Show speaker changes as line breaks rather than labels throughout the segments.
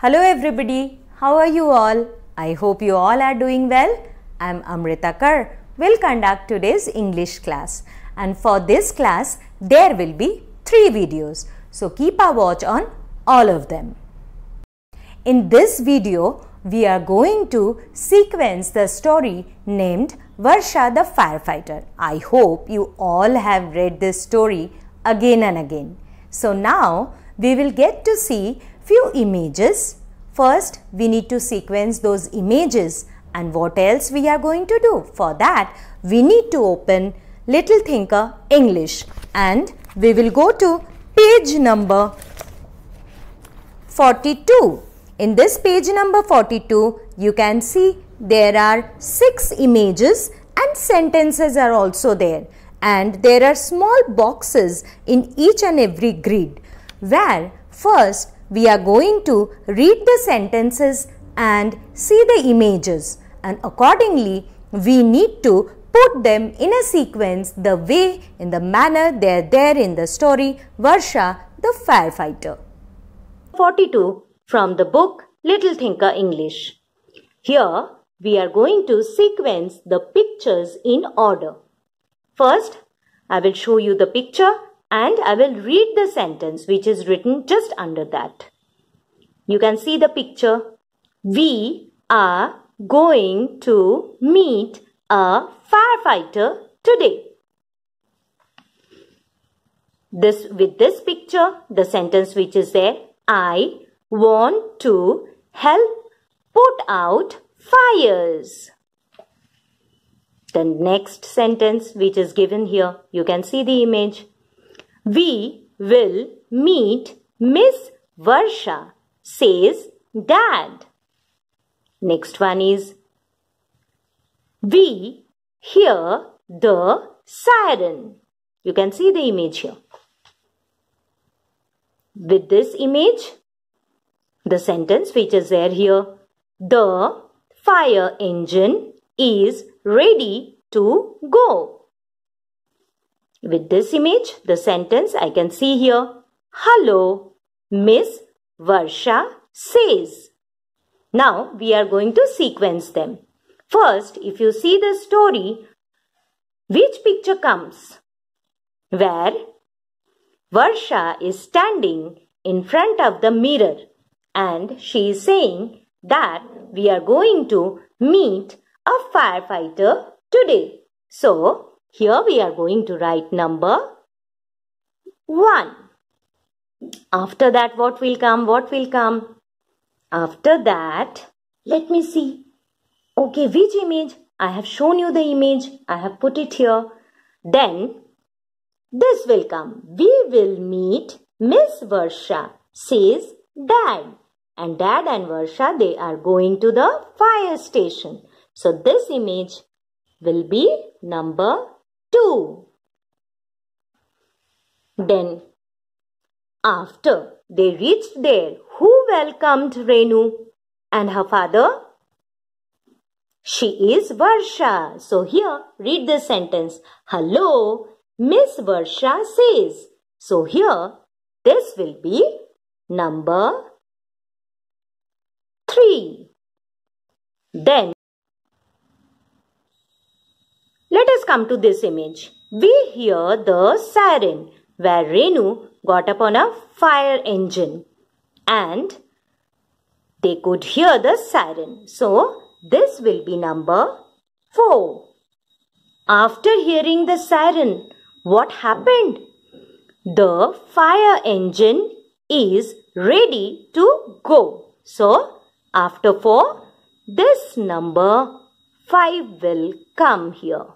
Hello everybody, how are you all? I hope you all are doing well. I am Amrita Kar. will conduct today's English class. And for this class, there will be three videos. So keep a watch on all of them. In this video, we are going to sequence the story named Varsha the Firefighter. I hope you all have read this story again and again. So now, we will get to see few images. First, we need to sequence those images and what else we are going to do? For that, we need to open Little Thinker English and we will go to page number 42. In this page number 42, you can see there are 6 images and sentences are also there. And there are small boxes in each and every grid where first we are going to read the sentences and see the images and accordingly we need to put them in a sequence the way in the manner they are there in the story Varsha the firefighter. 42 from the book Little Thinker English. Here we are going to sequence the pictures in order. First, I will show you the picture and I will read the sentence which is written just under that. You can see the picture. We are going to meet a firefighter today. This with this picture, the sentence which is there, I want to help put out fires. The next sentence which is given here, you can see the image. We will meet Miss Varsha, says Dad. Next one is We hear the siren. You can see the image here. With this image, the sentence which is there here, the fire engine is ready to go. With this image, the sentence I can see here. Hello, Miss Varsha says. Now, we are going to sequence them. First, if you see the story, which picture comes? Where Varsha is standing in front of the mirror and she is saying that we are going to meet a firefighter today. So, here we are going to write number 1. After that, what will come? What will come? After that, let me see. Okay, which image? I have shown you the image. I have put it here. Then, this will come. We will meet Miss Varsha, says Dad. And Dad and Varsha, they are going to the fire station. So, this image will be number two. Then, after they reached there, who welcomed Renu and her father? She is Varsha. So here, read this sentence. Hello, Miss Varsha says. So here, this will be number 3. Then, let us come to this image. We hear the siren where Renu got upon a fire engine and they could hear the siren. So, this will be number 4. After hearing the siren, what happened? The fire engine is ready to go. So, after 4, this number 5 will come here.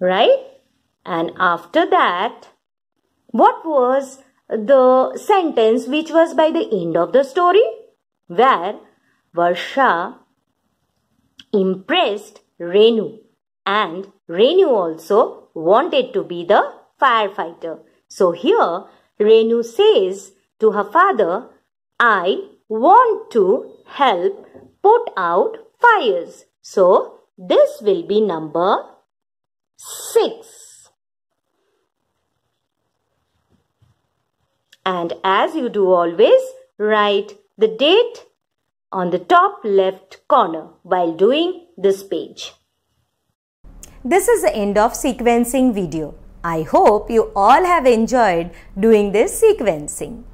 Right? And after that, what was the sentence which was by the end of the story? Where Varsha impressed Renu and Renu also wanted to be the firefighter. So here Renu says to her father, I want to help put out fires. So, this will be number 6. And as you do always, write the date on the top left corner while doing this page. This is the end of sequencing video. I hope you all have enjoyed doing this sequencing.